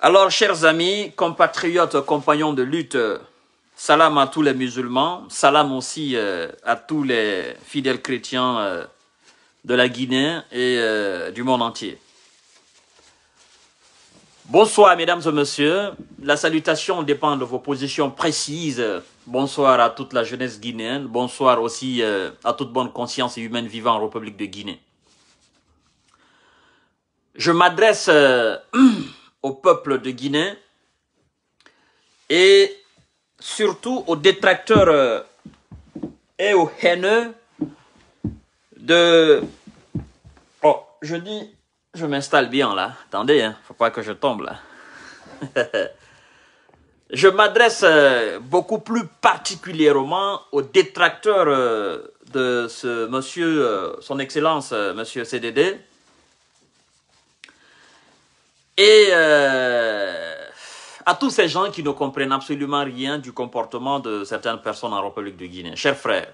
Alors, chers amis, compatriotes, compagnons de lutte, euh, salam à tous les musulmans, salam aussi euh, à tous les fidèles chrétiens euh, de la Guinée et du monde entier. Bonsoir, mesdames et messieurs. La salutation dépend de vos positions précises. Bonsoir à toute la jeunesse guinéenne. Bonsoir aussi à toute bonne conscience humaine vivant en République de Guinée. Je m'adresse au peuple de Guinée et surtout aux détracteurs euh, et aux haineux de... Oh, je dis, je m'installe bien là. Attendez, hein, faut pas que je tombe là. je m'adresse euh, beaucoup plus particulièrement aux détracteurs euh, de ce monsieur, son excellence, monsieur CDD, et euh, à tous ces gens qui ne comprennent absolument rien du comportement de certaines personnes en République de Guinée, chers frères,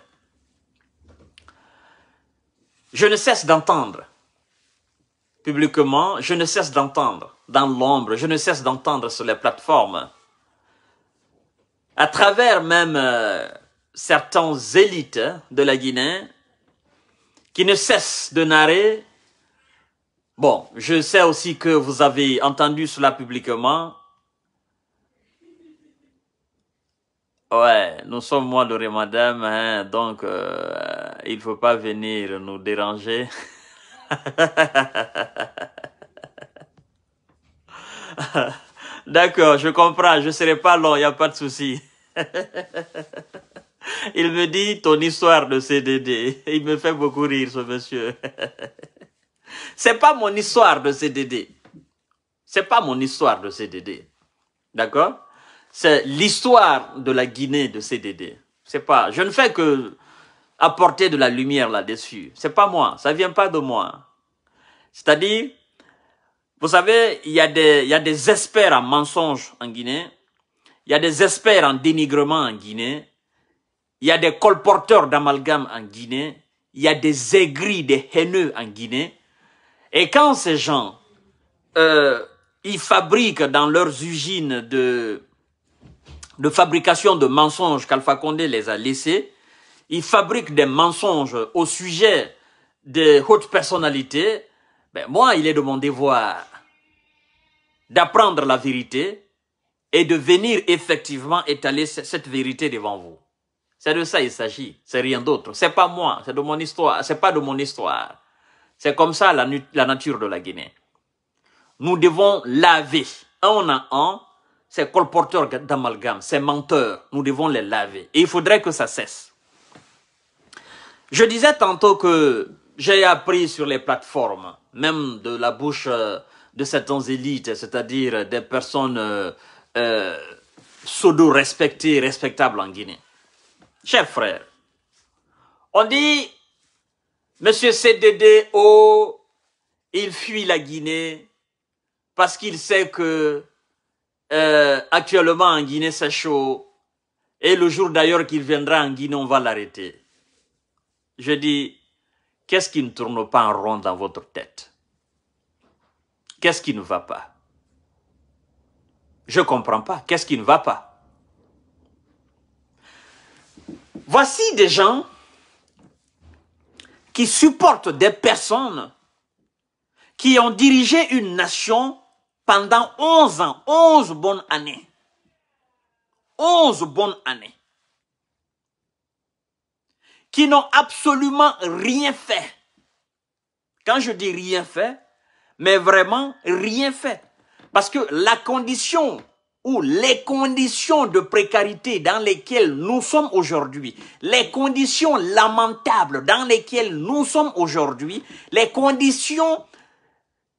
je ne cesse d'entendre publiquement, je ne cesse d'entendre dans l'ombre, je ne cesse d'entendre sur les plateformes, à travers même euh, certains élites de la Guinée, qui ne cessent de narrer Bon, je sais aussi que vous avez entendu cela publiquement. Ouais, nous sommes moi, de madame, hein, donc euh, il faut pas venir nous déranger. D'accord, je comprends, je ne serai pas long, il n'y a pas de souci. il me dit ton histoire de CDD. Il me fait beaucoup rire, ce monsieur. C'est pas mon histoire de CDD. C'est pas mon histoire de CDD. D'accord C'est l'histoire de la Guinée de CDD. C'est pas je ne fais que apporter de la lumière là-dessus. C'est pas moi, ça vient pas de moi. C'est-à-dire vous savez, il y a des il y a des experts en mensonges en Guinée. Il y a des experts en dénigrement en Guinée. Il y a des colporteurs d'amalgame en Guinée. Il y a des aigris, des haineux en Guinée. Et quand ces gens, euh, ils fabriquent dans leurs usines de, de fabrication de mensonges qu'Alpha Condé les a laissés, ils fabriquent des mensonges au sujet des hautes personnalités, ben moi, il est de mon devoir d'apprendre la vérité et de venir effectivement étaler cette vérité devant vous. C'est de ça il s'agit, c'est rien d'autre. C'est pas moi, c'est de mon histoire, c'est pas de mon histoire. C'est comme ça la, nature de la Guinée. Nous devons laver un à un ces colporteurs d'amalgame, ces menteurs. Nous devons les laver. Et il faudrait que ça cesse. Je disais tantôt que j'ai appris sur les plateformes, même de la bouche euh, de certaines élites, c'est-à-dire des personnes euh, euh, pseudo-respectées, respectables en Guinée. Chers frères, on dit Monsieur CDD, oh, il fuit la Guinée parce qu'il sait que euh, actuellement en Guinée c'est chaud et le jour d'ailleurs qu'il viendra en Guinée on va l'arrêter. Je dis, qu'est-ce qui ne tourne pas en rond dans votre tête Qu'est-ce qui ne va pas Je comprends pas. Qu'est-ce qui ne va pas Voici des gens qui supporte des personnes qui ont dirigé une nation pendant 11 ans, 11 bonnes années. 11 bonnes années. Qui n'ont absolument rien fait. Quand je dis rien fait, mais vraiment rien fait. Parce que la condition où les conditions de précarité dans lesquelles nous sommes aujourd'hui, les conditions lamentables dans lesquelles nous sommes aujourd'hui, les conditions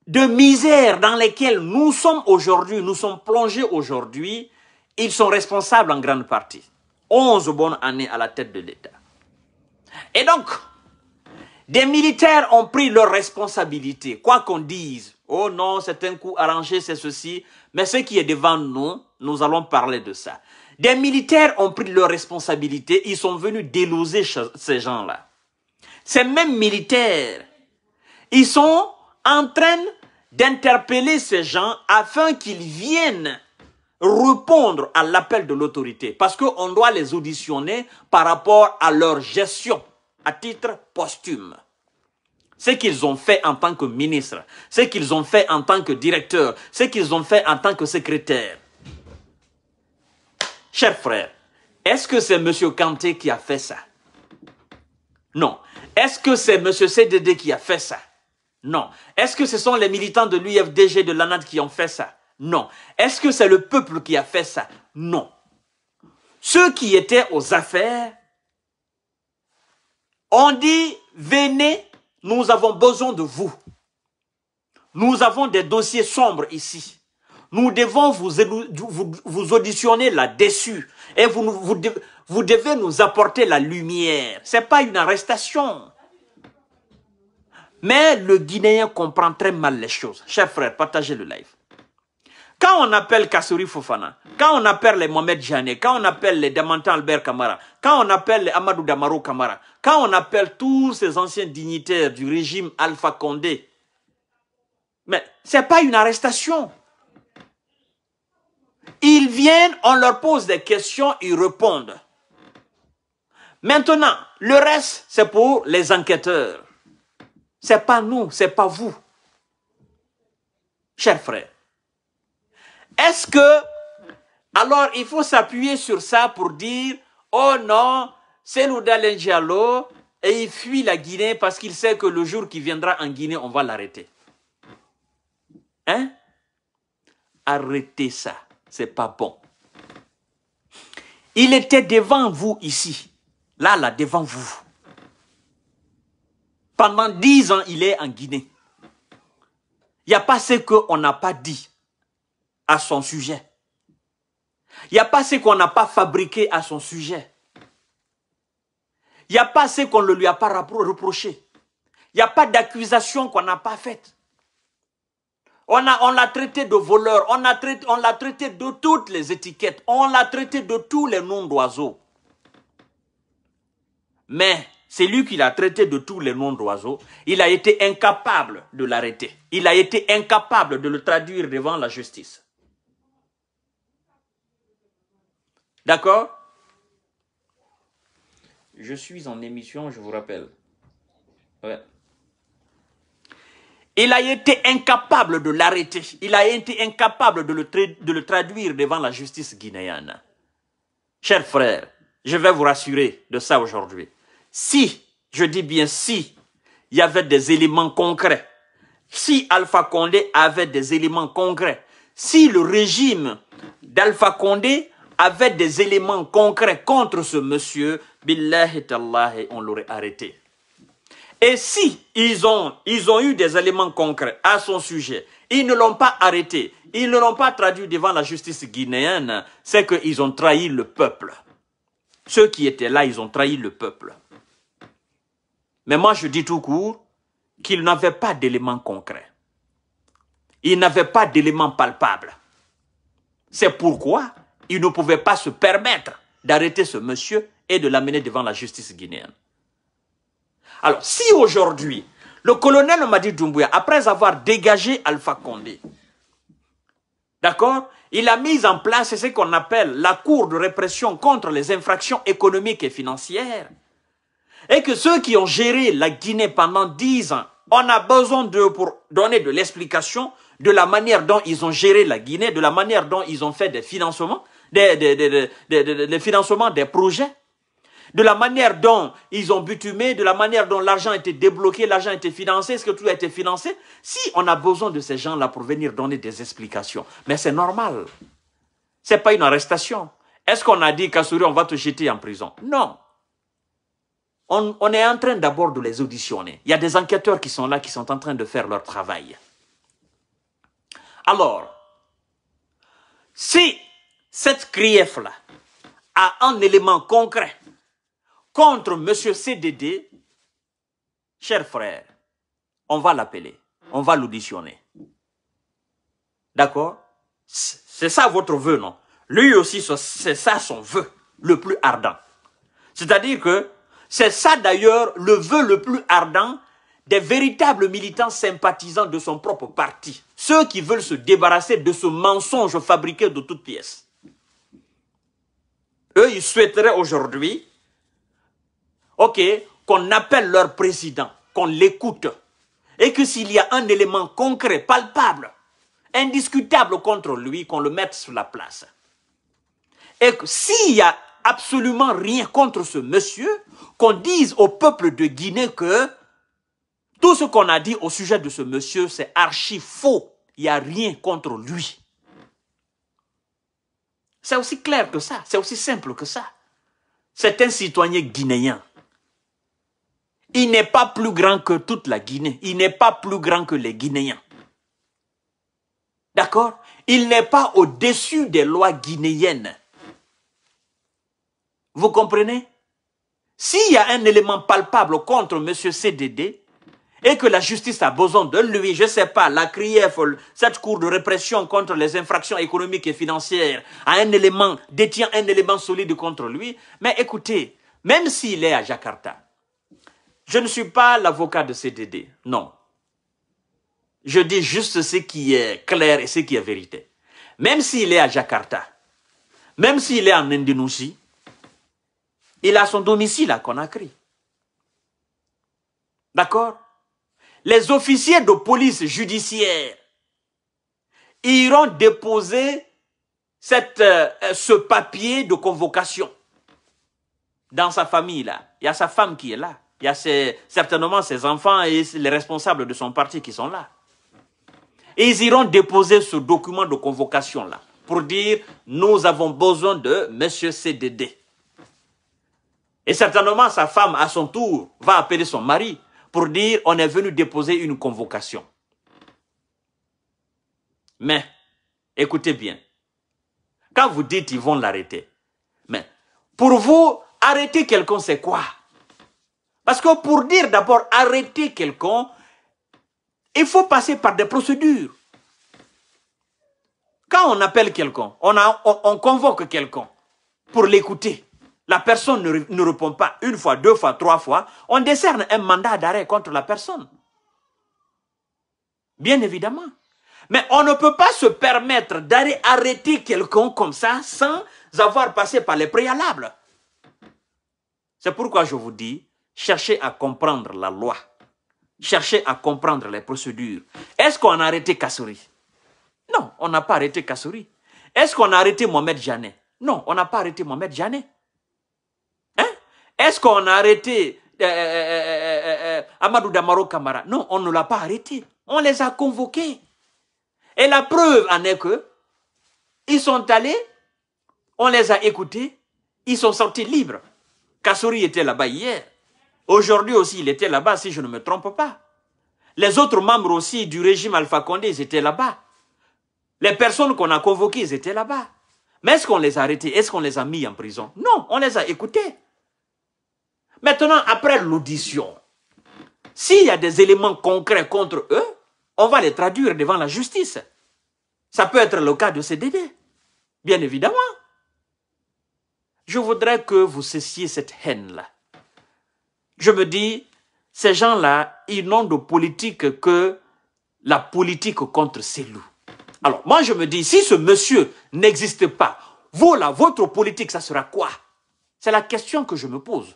de misère dans lesquelles nous sommes aujourd'hui, nous sommes plongés aujourd'hui, ils sont responsables en grande partie. 11 bonnes années à la tête de l'État. Et donc, des militaires ont pris leurs responsabilités, quoi qu'on dise. Oh non, c'est un coup arrangé, c'est ceci. Mais ce qui est devant nous, nous allons parler de ça. Des militaires ont pris leurs responsabilités, ils sont venus déloser ces gens-là. Ces mêmes militaires, ils sont en train d'interpeller ces gens afin qu'ils viennent répondre à l'appel de l'autorité. Parce qu'on doit les auditionner par rapport à leur gestion à titre posthume ce qu'ils ont fait en tant que ministre, ce qu'ils ont fait en tant que directeur, ce qu'ils ont fait en tant que secrétaire. Chers frères, est-ce que c'est M. Kanté qui a fait ça Non. Est-ce que c'est M. CDD qui a fait ça Non. Est-ce que ce sont les militants de l'UFDG de l'ANAD qui ont fait ça Non. Est-ce que c'est le peuple qui a fait ça Non. Ceux qui étaient aux affaires ont dit, venez nous avons besoin de vous. Nous avons des dossiers sombres ici. Nous devons vous, auditionner là-dessus et vous, vous devez nous apporter la lumière. Ce n'est pas une arrestation. Mais le Guinéen comprend très mal les choses. Chers frères, partagez le live. Quand on appelle Kassouri Fofana, quand on appelle les Mohamed Jané, quand on appelle les Damantan Albert Camara, quand on appelle les Amadou Damaro Camara, quand on appelle tous ces anciens dignitaires du régime Alpha Condé, mais ce n'est pas une arrestation. Ils viennent, on leur pose des questions, ils répondent. Maintenant, le reste, c'est pour les enquêteurs. C'est pas nous, c'est pas vous. Chers frères, est-ce que, alors il faut s'appuyer sur ça pour dire, oh non, c'est Luda Lengialo et il fuit la Guinée parce qu'il sait que le jour qu'il viendra en Guinée, on va l'arrêter. Hein? Arrêtez ça, c'est pas bon. Il était devant vous ici, là, là, devant vous. Pendant dix ans, il est en Guinée. Il n'y a pas ce qu'on n'a pas dit à son sujet. Il n'y a pas ce qu'on n'a pas fabriqué à son sujet. Il n'y a pas ce qu'on ne lui a pas reproché. Il n'y a pas d'accusation qu'on n'a pas faite. On, a, on l'a traité de voleur, on, a on l'a traité de toutes les étiquettes, on l'a traité de tous les noms d'oiseaux. Mais c'est lui qui l'a traité de tous les noms d'oiseaux. Il a été incapable de l'arrêter. Il a été incapable de le traduire devant la justice. D'accord Je suis en émission, je vous rappelle. Il a été incapable de l'arrêter. Il a été incapable de le, de le traduire devant la justice guinéenne. Chers frères, je vais vous rassurer de ça aujourd'hui. Si, je dis bien si, il y avait des éléments concrets, si Alpha Condé avait des éléments concrets, si le régime d'Alpha Condé avaient des éléments concrets contre ce monsieur, billahi et on l'aurait arrêté. Et si ils ont, ils ont eu des éléments concrets à son sujet, ils ne l'ont pas arrêté, ils ne l'ont pas traduit devant la justice guinéenne, c'est qu'ils ont trahi le peuple. Ceux qui étaient là, ils ont trahi le peuple. Mais moi, je dis tout court qu'ils n'avaient pas d'éléments concrets. Ils n'avaient pas d'éléments palpables. C'est pourquoi il ne pouvait pas se permettre d'arrêter ce monsieur et de l'amener devant la justice guinéenne. Alors, si aujourd'hui, le colonel Madi Doumbouya, après avoir dégagé Alpha Condé, d'accord, il a mis en place ce qu'on appelle la cour de répression contre les infractions économiques et financières, et que ceux qui ont géré la Guinée pendant dix ans, on a besoin d'eux pour donner de l'explication de la manière dont ils ont géré la Guinée, de la manière dont ils ont fait des financements, des, des, financements des projets, de la manière dont ils ont butumé, de la manière dont l'argent était débloqué, l'argent a été financé, est-ce que tout a été financé Si on a besoin de ces gens-là pour venir donner des explications, mais c'est normal. C'est pas une arrestation. Est-ce qu'on a dit, Kassouri, on va te jeter en prison Non. on, est en train d'abord de les auditionner. Il y a des enquêteurs qui sont là, qui sont en train de faire leur travail. Alors, si cette grief là a un élément concret contre M. CDD, cher frère, on va l'appeler, on va l'auditionner. D'accord C'est ça votre vœu, non Lui aussi, c'est ça son vœu le plus ardent. C'est-à-dire que c'est ça d'ailleurs le vœu le plus ardent des véritables militants sympathisants de son propre parti, ceux qui veulent se débarrasser de ce mensonge fabriqué de toutes pièces souhaiterait aujourd'hui, ok, qu'on appelle leur président, qu'on l'écoute, et que s'il y a un élément concret, palpable, indiscutable contre lui, qu'on le mette sur la place. Et s'il y a absolument rien contre ce monsieur, qu'on dise au peuple de Guinée que tout ce qu'on a dit au sujet de ce monsieur, c'est archi faux. Il n'y a rien contre lui. C'est aussi clair que ça, c'est aussi simple que ça. C'est un citoyen guinéen. Il n'est pas plus grand que toute la Guinée. Il n'est pas plus grand que les Guinéens. D'accord Il n'est pas au-dessus des lois guinéennes. Vous comprenez S'il y a un élément palpable contre M. CDD, et que la justice a besoin de lui, je ne sais pas, la CRIEF, cette cour de répression contre les infractions économiques et financières, a un élément, détient un élément solide contre lui. Mais écoutez, même s'il est à Jakarta, je ne suis pas l'avocat de CDD, non. Je dis juste ce qui est clair et ce qui est vérité. Même s'il est à Jakarta, même s'il est en Indonésie, il a son domicile à Conakry. D'accord les officiers de police judiciaire iront déposer cette, euh, euh, ce papier de convocation dans sa famille là. Il y a sa femme qui est là. Il y a certainement ses enfants et les responsables de son parti qui sont là. ils iront déposer ce document de convocation là pour dire nous avons besoin de monsieur CDD. Et certainement sa femme à son tour va appeler son mari pour dire on est venu déposer une convocation. Mais, écoutez bien, quand vous dites ils vont l'arrêter, mais pour vous, arrêter quelqu'un, c'est quoi Parce que pour dire d'abord arrêter quelqu'un, il faut passer par des procédures. Quand on appelle quelqu'un, on, on convoque quelqu'un pour l'écouter. La personne ne, répond pas une fois, deux fois, trois fois. On décerne un mandat d'arrêt contre la personne. Bien évidemment. Mais on ne peut pas se permettre d'arrêter quelqu'un comme ça sans avoir passé par les préalables. C'est pourquoi je vous dis, cherchez à comprendre la loi. Cherchez à comprendre les procédures. Est-ce qu'on a arrêté Kassouri Non, on n'a pas arrêté Kassouri. Est-ce qu'on a arrêté Mohamed Janet Non, on n'a pas arrêté Mohamed Janet. Est-ce qu'on a arrêté euh, euh, euh, Amadou Damaro Kamara Non, on ne l'a pas arrêté. On les a convoqués. Et la preuve en est que ils sont allés, on les a écoutés, ils sont sortis libres. Kassouri était là-bas hier. Aujourd'hui aussi, il était là-bas, si je ne me trompe pas. Les autres membres aussi du régime Alpha Condé, ils étaient là-bas. Les personnes qu'on a convoquées, ils étaient là-bas. Mais est-ce qu'on les a arrêtés Est-ce qu'on les a mis en prison Non, on les a écoutés. Maintenant, après l'audition, s'il y a des éléments concrets contre eux, on va les traduire devant la justice. Ça peut être le cas de ces dédés, bien évidemment. Je voudrais que vous cessiez cette haine-là. Je me dis, ces gens-là, ils n'ont de politique que la politique contre ces loups. Alors, moi, je me dis, si ce monsieur n'existe pas, vous, votre politique, ça sera quoi C'est la question que je me pose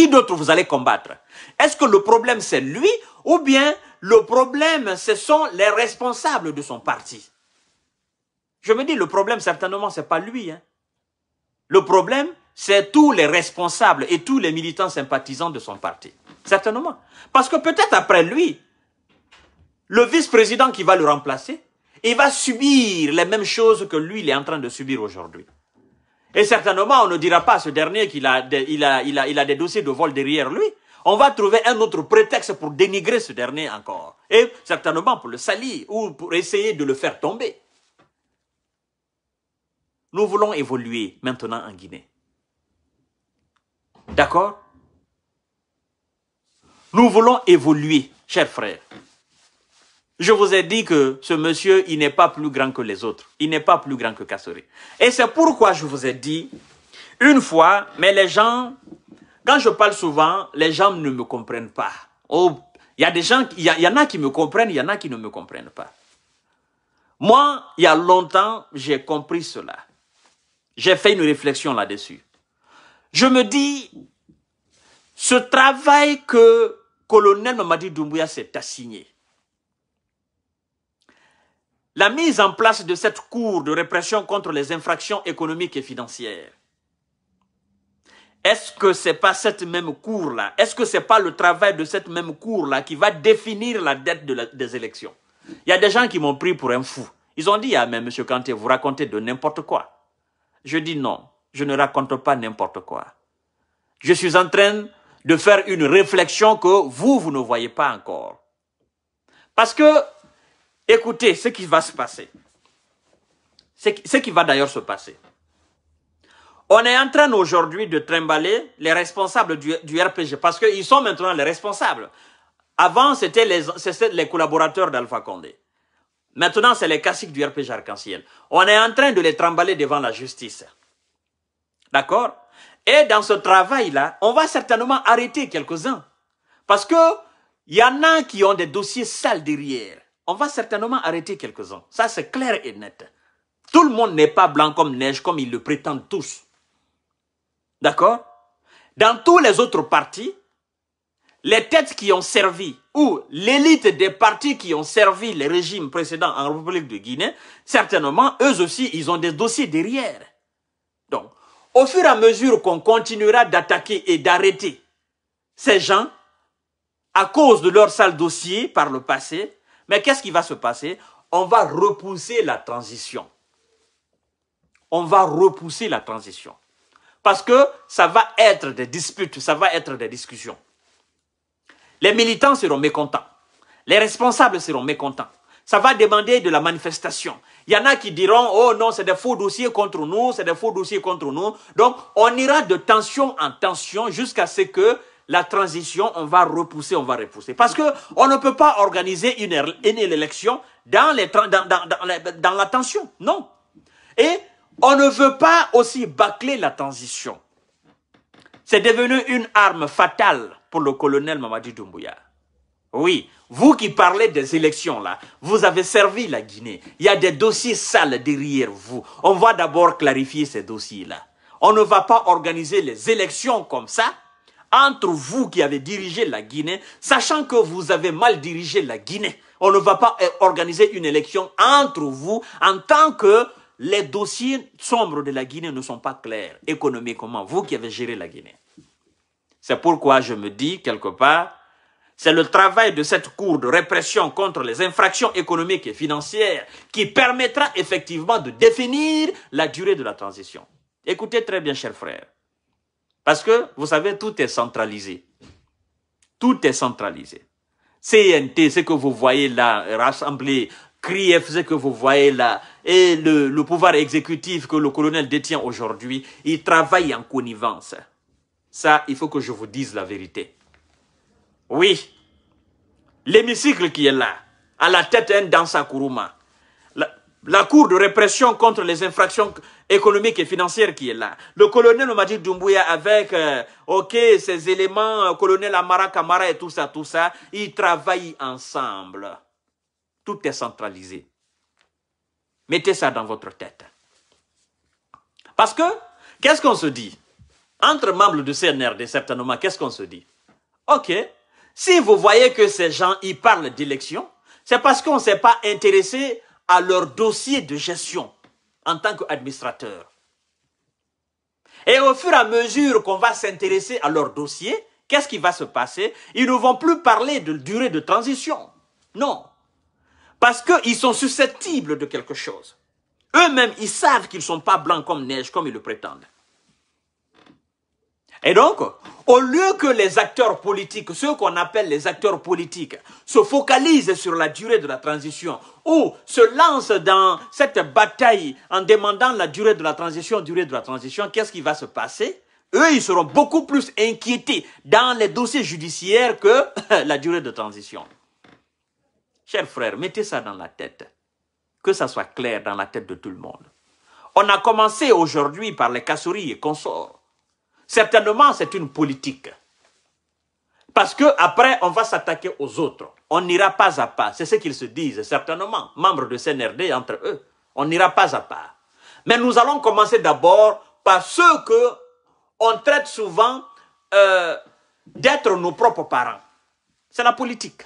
qui d'autre vous allez combattre Est-ce que le problème c'est lui ou bien le problème ce sont les responsables de son parti Je me dis le problème certainement c'est pas lui. Hein. Le problème c'est tous les responsables et tous les militants sympathisants de son parti. Certainement. Parce que peut-être après lui, le vice-président qui va le remplacer, il va subir les mêmes choses que lui, il est en train de subir aujourd'hui. Et certainement, on ne dira pas à ce dernier qu'il a, il a, a des dossiers de vol derrière lui. On va trouver un autre prétexte pour dénigrer ce dernier encore. Et certainement pour le salir ou pour essayer de le faire tomber. Nous voulons évoluer maintenant en Guinée. D'accord Nous voulons évoluer, chers frères. Je vous ai dit que ce monsieur, il n'est pas plus grand que les autres. Il n'est pas plus grand que Kasseré. Et c'est pourquoi je vous ai dit, une fois, mais les gens, quand je parle souvent, les gens ne me comprennent pas. Oh, il y a des gens, il en a qui me comprennent, il y en a qui ne me comprennent pas. Moi, il y a longtemps, j'ai compris cela. J'ai fait une réflexion là-dessus. Je me dis, ce travail que colonel Mamadi Doumbouya s'est assigné, la mise en place de cette cour de répression contre les infractions économiques et financières. Est-ce que c'est pas cette même cour-là Est-ce que c'est pas le travail de cette même cour-là qui va définir la dette des élections Il y a des gens qui m'ont pris pour un fou. Ils ont dit, ah mais monsieur Kanté, vous racontez de n'importe quoi. Je dis non, je ne raconte pas n'importe quoi. Je suis en train de faire une réflexion que vous, vous ne voyez pas encore. Parce que Écoutez ce qui va se passer. Ce qui va d'ailleurs se passer. On est en train aujourd'hui de trimballer les responsables du, RPG parce qu'ils sont maintenant les responsables. Avant, c'était les, collaborateurs d'Alpha Condé. Maintenant, c'est les classiques du RPG arc-en-ciel. On est en train de les trimballer devant la justice. D'accord Et dans ce travail-là, on va certainement arrêter quelques-uns. Parce que y en a qui ont des dossiers sales derrière on va certainement arrêter quelques-uns. Ça, c'est clair et net. Tout le monde n'est pas blanc comme neige, comme ils le prétendent tous. D'accord Dans tous les autres partis, les têtes qui ont servi, ou l'élite des partis qui ont servi les régimes précédents en République de Guinée, certainement, eux aussi, ils ont des dossiers derrière. Donc, au fur et à mesure qu'on continuera d'attaquer et d'arrêter ces gens, à cause de leur sale dossier par le passé, mais qu'est-ce qui va se passer On va repousser la transition. On va repousser la transition. Parce que ça va être des disputes, ça va être des discussions. Les militants seront mécontents. Les responsables seront mécontents. Ça va demander de la manifestation. Il y en a qui diront, oh non, c'est des faux dossiers contre nous, c'est des faux dossiers contre nous. Donc, on ira de tension en tension jusqu'à ce que la transition, on va repousser, on va repousser. Parce que on ne peut pas organiser une, élection dans, les, dans, dans la tension. Non. Et on ne veut pas aussi bâcler la transition. C'est devenu une arme fatale pour le colonel Mamadi Doumbouya. Oui, vous qui parlez des élections là, vous avez servi la Guinée. Il y a des dossiers sales derrière vous. On va d'abord clarifier ces dossiers là. On ne va pas organiser les élections comme ça entre vous qui avez dirigé la Guinée, sachant que vous avez mal dirigé la Guinée. On ne va pas euh, organiser une élection entre vous en tant que les dossiers sombres de la Guinée ne sont pas clairs économiquement, vous qui avez géré la Guinée. C'est pourquoi je me dis, quelque part, c'est le travail de cette cour de répression contre les infractions économiques et financières qui permettra effectivement de définir la durée de la transition. Écoutez très bien, cher frère. Parce que, vous savez, tout est centralisé. Tout est centralisé. CNT, ce que vous voyez là, rassemblé, CRIEF, ce que vous voyez là, et le, pouvoir exécutif que le colonel détient aujourd'hui, il travaille en connivence. Ça, il faut que je vous dise la vérité. Oui, l'hémicycle qui est là, à la tête d'un hein, Dansa Kuruma, la cour de répression contre les infractions économique et financière qui est là. Le colonel Omadi Doumbouya avec, euh, ok, ses éléments, euh, colonel Amara Kamara et tout ça, tout ça, ils travaillent ensemble. Tout est centralisé. Mettez ça dans votre tête. Parce que, qu'est-ce qu'on se dit Entre membres du CNRD, certainement, qu'est-ce qu'on se dit Ok, si vous voyez que ces gens, ils parlent d'élection, c'est parce qu'on ne s'est pas intéressé à leur dossier de gestion en tant qu'administrateur. Et au fur et à mesure qu'on va s'intéresser à leur dossier, qu'est-ce qui va se passer Ils ne vont plus parler de durée de transition. Non. Parce qu'ils sont susceptibles de quelque chose. Eux-mêmes, ils savent qu'ils ne sont pas blancs comme neige, comme ils le prétendent. Et donc, au lieu que les acteurs politiques, ceux qu'on appelle les acteurs politiques, se focalisent sur la durée de la transition ou se lancent dans cette bataille en demandant la durée de la transition, durée de la transition, qu'est-ce qui va se passer Eux, ils seront beaucoup plus inquiétés dans les dossiers judiciaires que la durée de transition. Chers frères, mettez ça dans la tête. Que ça soit clair dans la tête de tout le monde. On a commencé aujourd'hui par les casseries et consorts. Certainement, c'est une politique. Parce que après, on va s'attaquer aux autres. On n'ira pas à pas. C'est ce qu'ils se disent, certainement, membres de CNRD entre eux. On n'ira pas à pas. Mais nous allons commencer d'abord par ceux que on traite souvent euh, d'être nos propres parents. C'est la politique.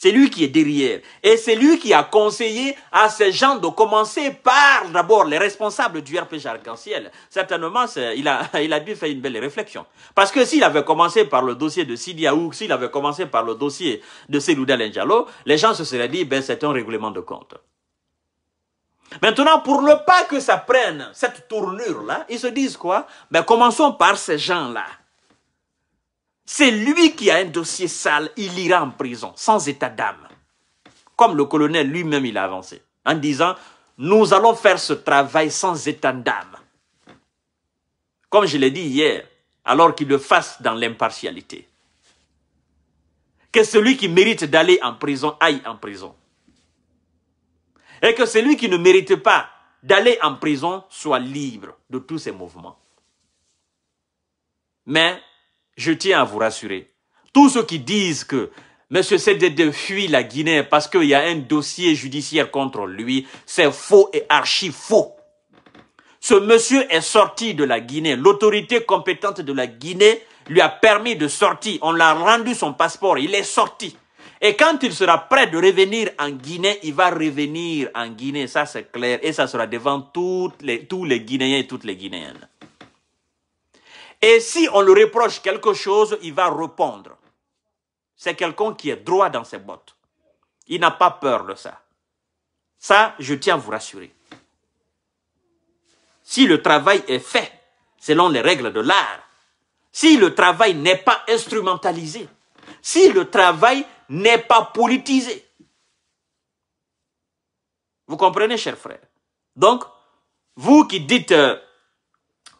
C'est lui qui est derrière. Et c'est lui qui a conseillé à ces gens de commencer par d'abord les responsables du RPG Arc-en-Ciel. Certainement, il a, dû faire une belle réflexion. Parce que s'il avait commencé par le dossier de Sidi ou s'il avait commencé par le dossier de Selouda Enjalo, les gens se seraient dit, ben, c'est un règlement de compte. Maintenant, pour ne pas que ça prenne cette tournure-là, ils se disent quoi Ben, commençons par ces gens-là. C'est lui qui a un dossier sale, il ira en prison, sans état d'âme. Comme le colonel lui-même, il a avancé, en disant, nous allons faire ce travail sans état d'âme. Comme je l'ai dit hier, alors qu'il le fasse dans l'impartialité. Que celui qui mérite d'aller en prison aille en prison. Et que celui qui ne mérite pas d'aller en prison soit libre de tous ses mouvements. Mais je tiens à vous rassurer. Tous ceux qui disent que M. CDD fuit la Guinée parce qu'il y a un dossier judiciaire contre lui, c'est faux et archi faux. Ce monsieur est sorti de la Guinée. L'autorité compétente de la Guinée lui a permis de sortir. On l'a rendu son passeport. Il est sorti. Et quand il sera prêt de revenir en Guinée, il va revenir en Guinée. Ça, c'est clair. Et ça sera devant toutes les, tous les Guinéens et toutes les Guinéennes. Et si on le reproche quelque chose, il va répondre. C'est quelqu'un qui est droit dans ses bottes. Il n'a pas peur de ça. Ça, je tiens à vous rassurer. Si le travail est fait selon les règles de l'art, si le travail n'est pas instrumentalisé, si le travail n'est pas politisé. Vous comprenez, chers frères Donc, vous qui dites euh,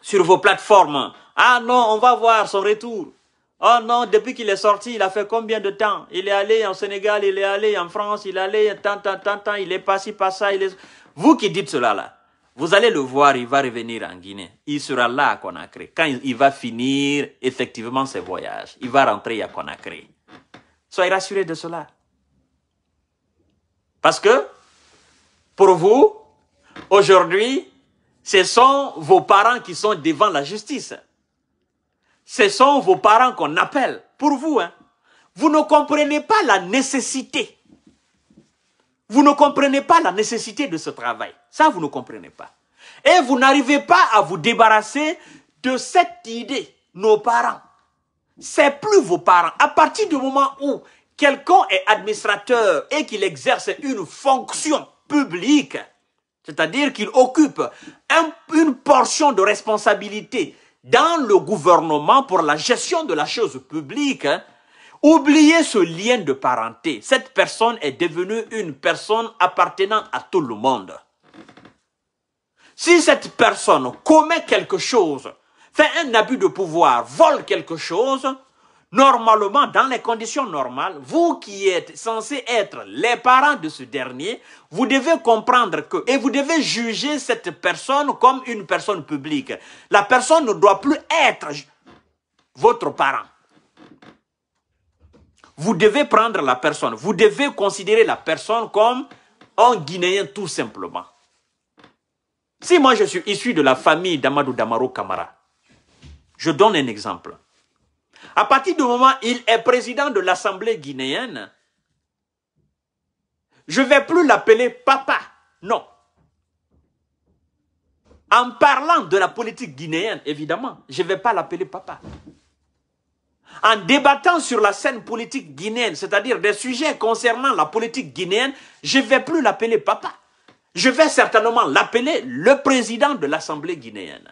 sur vos plateformes ah non, on va voir son retour. Oh non, depuis qu'il est sorti, il a fait combien de temps Il est allé en Sénégal, il est allé en France, il est allé tant, tant, tant, tant, il est passé par ça, il est... Vous qui dites cela là, vous allez le voir, il va revenir en Guinée. Il sera là à Conakry. Quand il va finir effectivement ses voyages, il va rentrer à Conakry. Soyez rassurés de cela. Parce que, pour vous, aujourd'hui, ce sont vos parents qui sont devant la justice ce sont vos parents qu'on appelle pour vous. Hein. Vous ne comprenez pas la nécessité. Vous ne comprenez pas la nécessité de ce travail. Ça, vous ne comprenez pas. Et vous n'arrivez pas à vous débarrasser de cette idée, nos parents. C'est plus vos parents. À partir du moment où quelqu'un est administrateur et qu'il exerce une fonction publique, c'est-à-dire qu'il occupe une portion de responsabilité dans le gouvernement pour la gestion de la chose publique, hein, oubliez ce lien de parenté. Cette personne est devenue une personne appartenant à tout le monde. Si cette personne commet quelque chose, fait un abus de pouvoir, vole quelque chose, Normalement, dans les conditions normales, vous qui êtes censé être les parents de ce dernier, vous devez comprendre que, et vous devez juger cette personne comme une personne publique. La personne ne doit plus être votre parent. Vous devez prendre la personne, vous devez considérer la personne comme un Guinéen tout simplement. Si moi je suis issu de la famille d'Amadou Damaro Kamara, je donne un exemple. À partir du moment où il est président de l'Assemblée guinéenne, je ne vais plus l'appeler papa. Non. En parlant de la politique guinéenne, évidemment, je ne vais pas l'appeler papa. En débattant sur la scène politique guinéenne, c'est-à-dire des sujets concernant la politique guinéenne, je ne vais plus l'appeler papa. Je vais certainement l'appeler le président de l'Assemblée guinéenne.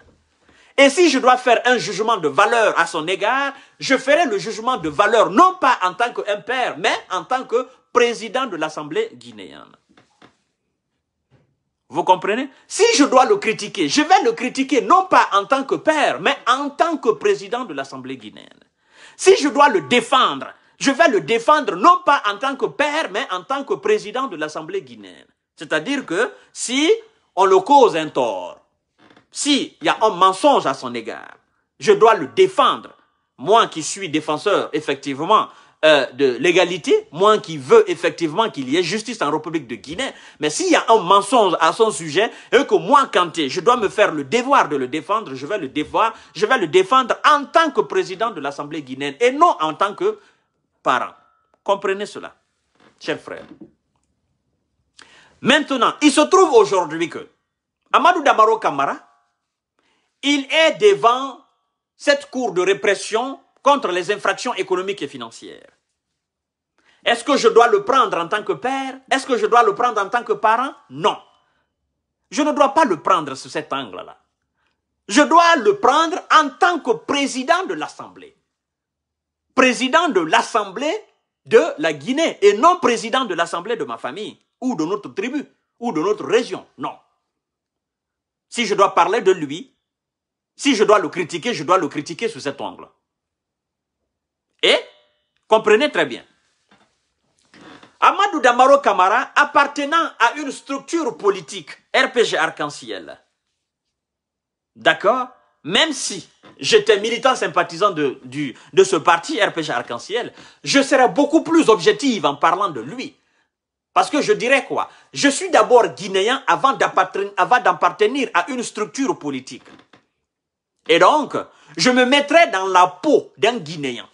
Et si je dois faire un jugement de valeur à son égard, je ferai le jugement de valeur non pas en tant qu'un père, mais en tant que président de l'Assemblée guinéenne. Vous comprenez Si je dois le critiquer, je vais le critiquer non pas en tant que père, mais en tant que président de l'Assemblée guinéenne. Si je dois le défendre, je vais le défendre non pas en tant que père, mais en tant que président de l'Assemblée guinéenne. C'est-à-dire que si on le cause un tort, s'il y a un mensonge à son égard, je dois le défendre. Moi qui suis défenseur, effectivement, euh, de l'égalité, moi qui veux effectivement qu'il y ait justice en République de Guinée, mais s'il y a un mensonge à son sujet et que moi, Kanté, je dois me faire le devoir de le défendre, je vais le devoir, je vais le défendre en tant que président de l'Assemblée guinéenne et non en tant que parent. Comprenez cela, chers frères. Maintenant, il se trouve aujourd'hui que Amadou Damaro Kamara il est devant cette cour de répression contre les infractions économiques et financières. Est-ce que je dois le prendre en tant que père Est-ce que je dois le prendre en tant que parent Non. Je ne dois pas le prendre sous cet angle-là. Je dois le prendre en tant que président de l'Assemblée. Président de l'Assemblée de la Guinée et non président de l'Assemblée de ma famille ou de notre tribu ou de notre région. Non. Si je dois parler de lui, si je dois le critiquer, je dois le critiquer sous cet angle. Et comprenez très bien. Amadou Damaro Kamara, appartenant à une structure politique, RPG Arc-en-Ciel, d'accord Même si j'étais militant sympathisant de, du, de ce parti RPG Arc-en-Ciel, je serais beaucoup plus objectif en parlant de lui. Parce que je dirais quoi Je suis d'abord guinéen avant d'appartenir à une structure politique. Et donc, je me mettrai dans la peau d'un Guinéen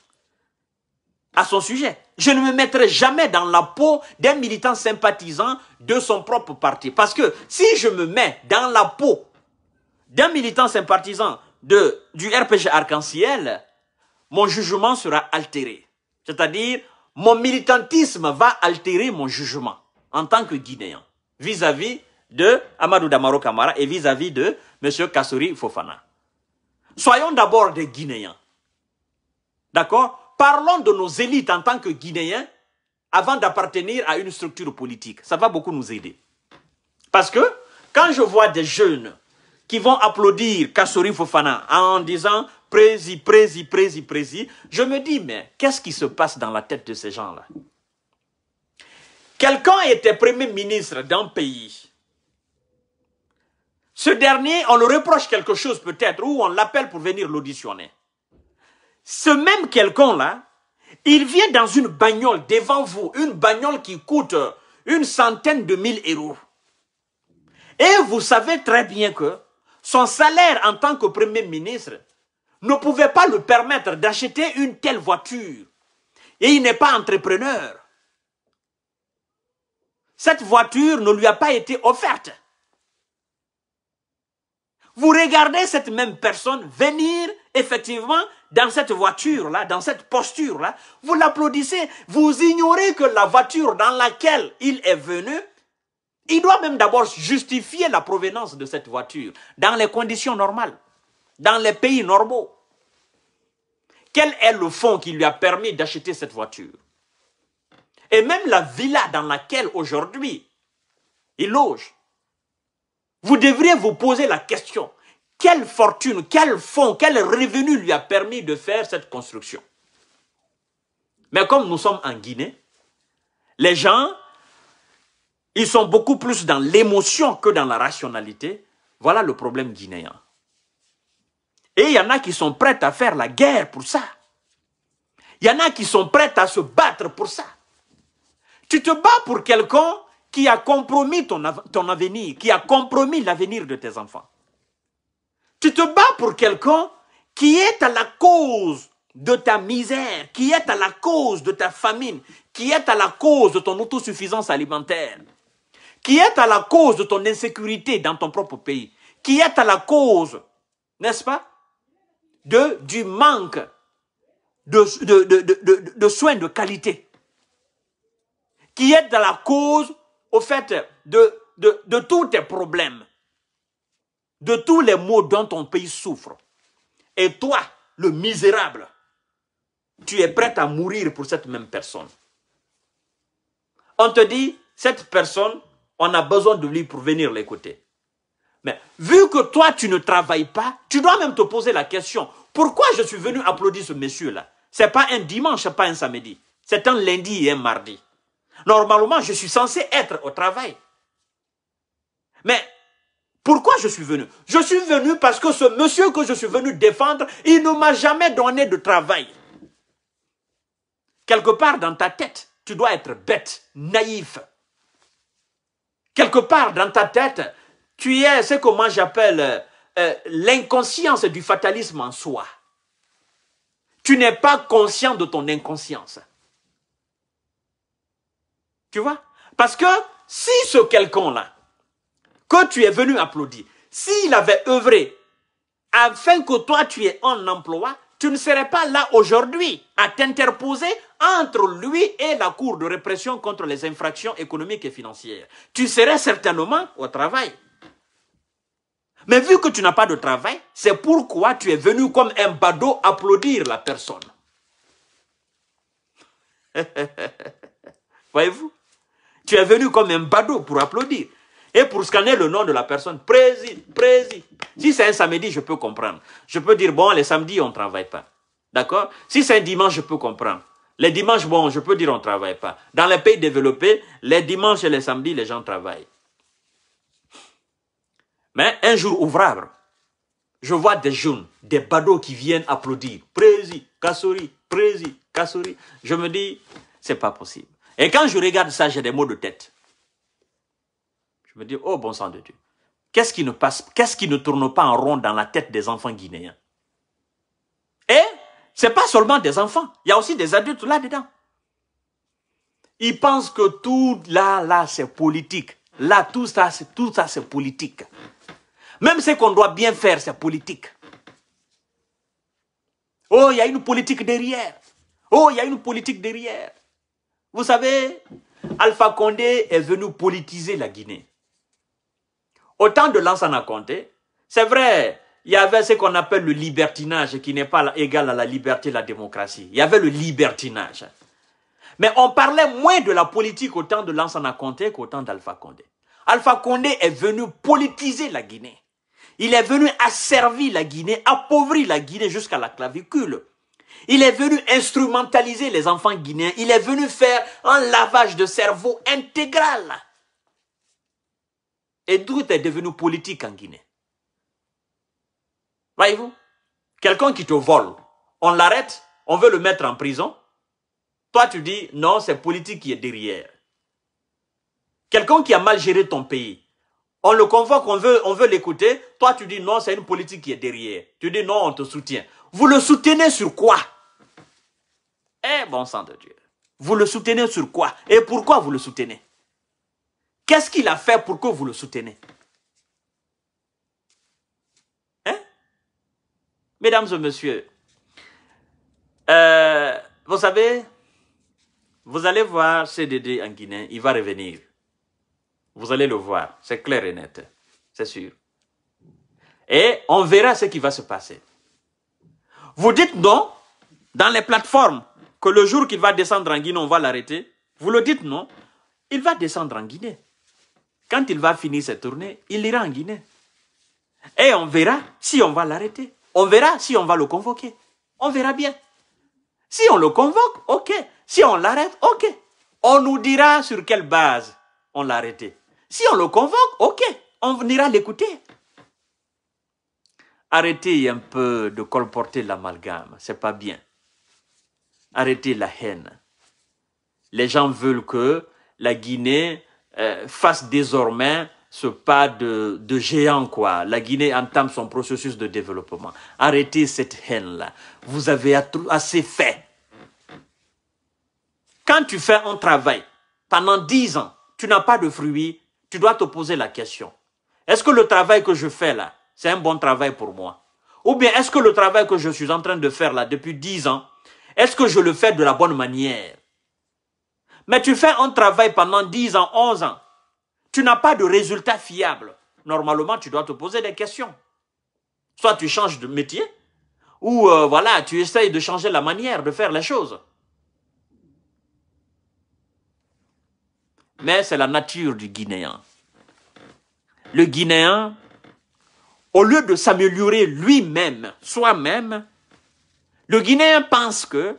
à son sujet. Je ne me mettrai jamais dans la peau d'un militant sympathisant de son propre parti. Parce que si je me mets dans la peau d'un militant sympathisant de, du RPG arc-en-ciel, mon jugement sera altéré. C'est-à-dire, mon militantisme va altérer mon jugement en tant que Guinéen vis-à-vis de Amadou Damaro Kamara et vis-à-vis de M. Kassouri Fofana. Soyons d'abord des Guinéens. D'accord Parlons de nos élites en tant que Guinéens avant d'appartenir à une structure politique. Ça va beaucoup nous aider. Parce que quand je vois des jeunes qui vont applaudir Kassori Fofana en disant prési, prési, prési, prési, je me dis, mais qu'est-ce qui se passe dans la tête de ces gens-là Quelqu'un était premier ministre d'un pays ce dernier, on le reproche quelque chose peut-être, ou on l'appelle pour venir l'auditionner. Ce même quelqu'un-là, il vient dans une bagnole devant vous, une bagnole qui coûte euh, une centaine de mille euros. Et vous savez très bien que son salaire en tant que Premier ministre ne pouvait pas lui permettre d'acheter une telle voiture. Et il n'est pas entrepreneur. Cette voiture ne lui a pas été offerte. Vous regardez cette même personne venir effectivement dans cette voiture-là, dans cette posture-là. Vous l'applaudissez. Vous ignorez que la voiture dans laquelle il est venu, il doit même d'abord justifier la provenance de cette voiture dans les conditions normales, dans les pays normaux. Quel est le fonds qui lui a permis d'acheter cette voiture Et même la villa dans laquelle aujourd'hui il loge, vous devriez vous poser la question, quelle fortune, quel fonds, quel revenu lui a permis de faire cette construction Mais comme nous sommes en Guinée, les gens, ils sont beaucoup plus dans l'émotion que dans la rationalité. Voilà le problème guinéen. Et il y en a qui sont prêts à faire la guerre pour ça. Il y en a qui sont prêts à se battre pour ça. Tu te bats pour quelqu'un qui a compromis ton, ton avenir, qui a compromis l'avenir de tes enfants. Tu te bats pour quelqu'un qui est à la cause de ta misère, qui est à la cause de ta famine, qui est à la cause de ton autosuffisance alimentaire, qui est à la cause de ton insécurité dans ton propre pays, qui est à la cause, n'est-ce pas, de, du manque de, de, de, de, soins de qualité, qui est à la cause au fait de, de, tous tes problèmes, de tous les maux dont ton pays souffre. Et toi, le misérable, tu es prêt à mourir pour cette même personne. On te dit, cette personne, on a besoin de lui pour venir l'écouter. Mais vu que toi, tu ne travailles pas, tu dois même te poser la question, pourquoi je suis venu applaudir ce monsieur-là Ce n'est pas un dimanche, ce n'est pas un samedi. C'est un lundi et un mardi. Normalement, je suis censé être au travail. Mais pourquoi je suis venu Je suis venu parce que ce monsieur que je suis venu défendre, il ne m'a jamais donné de travail. Quelque part dans ta tête, tu dois être bête, naïf. Quelque part dans ta tête, tu es ce que moi j'appelle euh, l'inconscience du fatalisme en soi. Tu n'es pas conscient de ton inconscience. Tu vois Parce que si ce quelqu'un-là, que tu es venu applaudir, s'il avait œuvré afin que toi tu aies un emploi, tu ne serais pas là aujourd'hui à t'interposer entre lui et la Cour de répression contre les infractions économiques et financières. Tu serais certainement au travail. Mais vu que tu n'as pas de travail, c'est pourquoi tu es venu comme un badaud applaudir la personne. Voyez-vous tu es venu comme un bado pour applaudir et pour scanner le nom de la personne. Prési, prési. Si c'est un samedi, je peux comprendre. Je peux dire, bon, les samedis, on ne travaille pas. D'accord Si c'est un dimanche, je peux comprendre. Les dimanches, bon, je peux dire, on ne travaille pas. Dans les pays développés, les dimanches et les samedis, les gens travaillent. Mais un jour ouvrable, je vois des jeunes, des badauds qui viennent applaudir. Prési, Kassori, Prési, Kassori. Je me dis, c'est pas possible. Et quand je regarde ça, j'ai des maux de tête. Je me dis, oh bon sang de Dieu, qu'est-ce qui ne passe, qu'est-ce qui ne tourne pas en rond dans la tête des enfants guinéens Et c'est pas seulement des enfants, il y a aussi des adultes là-dedans. Ils pensent que tout là, là, c'est politique. Là, tout ça, tout ça, c'est politique. Même ce qu'on doit bien faire, c'est politique. Oh, il y a une politique derrière. Oh, il y a une politique derrière. Vous savez, Alpha Condé est venu politiser la Guinée. Au temps de Lansana Conté, c'est vrai, il y avait ce qu'on appelle le libertinage qui n'est pas égal à la liberté et la démocratie. Il y avait le libertinage. Mais on parlait moins de la politique au temps de Lansana Conté qu'au temps d'Alpha Condé. Alpha Condé est venu politiser la Guinée. Il est venu asservir la Guinée, appauvrir la Guinée jusqu'à la clavicule. Il est venu instrumentaliser les enfants guinéens. Il est venu faire un lavage de cerveau intégral. Et tout est devenu politique en Guinée. Voyez-vous Quelqu'un qui te vole, on l'arrête, on veut le mettre en prison. Toi, tu dis, non, c'est politique qui est derrière. Quelqu'un qui a mal géré ton pays, on le convoque, on veut, on veut l'écouter. Toi, tu dis, non, c'est une politique qui est derrière. Tu dis, non, on te soutient. Vous le soutenez sur quoi eh bon sang de Dieu. Vous le soutenez sur quoi Et pourquoi vous le soutenez Qu'est-ce qu'il a fait pour que vous le soutenez Hein Mesdames et messieurs, euh, vous savez, vous allez voir CDD en Guinée, il va revenir. Vous allez le voir, c'est clair et net, c'est sûr. Et on verra ce qui va se passer. Vous dites non dans les plateformes que le jour qu'il va descendre en Guinée, on va l'arrêter. Vous le dites, non Il va descendre en Guinée. Quand il va finir cette tournée, il ira en Guinée. Et on verra si on va l'arrêter. On verra si on va le convoquer. On verra bien. Si on le convoque, ok. Si on l'arrête, ok. On nous dira sur quelle base on l'a arrêté. Si on le convoque, ok. On ira l'écouter. Arrêtez un peu de colporter l'amalgame. C'est pas bien. Arrêtez la haine. Les gens veulent que la Guinée euh, fasse désormais ce pas de, de, géant, quoi. La Guinée entame son processus de développement. Arrêtez cette haine-là. Vous avez assez fait. Quand tu fais un travail pendant dix ans, tu n'as pas de fruits, tu dois te poser la question. Est-ce que le travail que je fais là, c'est un bon travail pour moi Ou bien est-ce que le travail que je suis en train de faire là depuis dix ans, est-ce que je le fais de la bonne manière Mais tu fais un travail pendant 10 ans, 11 ans. Tu n'as pas de résultat fiable. Normalement, tu dois te poser des questions. Soit tu changes de métier, ou euh, voilà, tu essayes de changer la manière de faire les choses. Mais c'est la nature du Guinéen. Le Guinéen, au lieu de s'améliorer lui-même, soi-même, le Guinéen pense que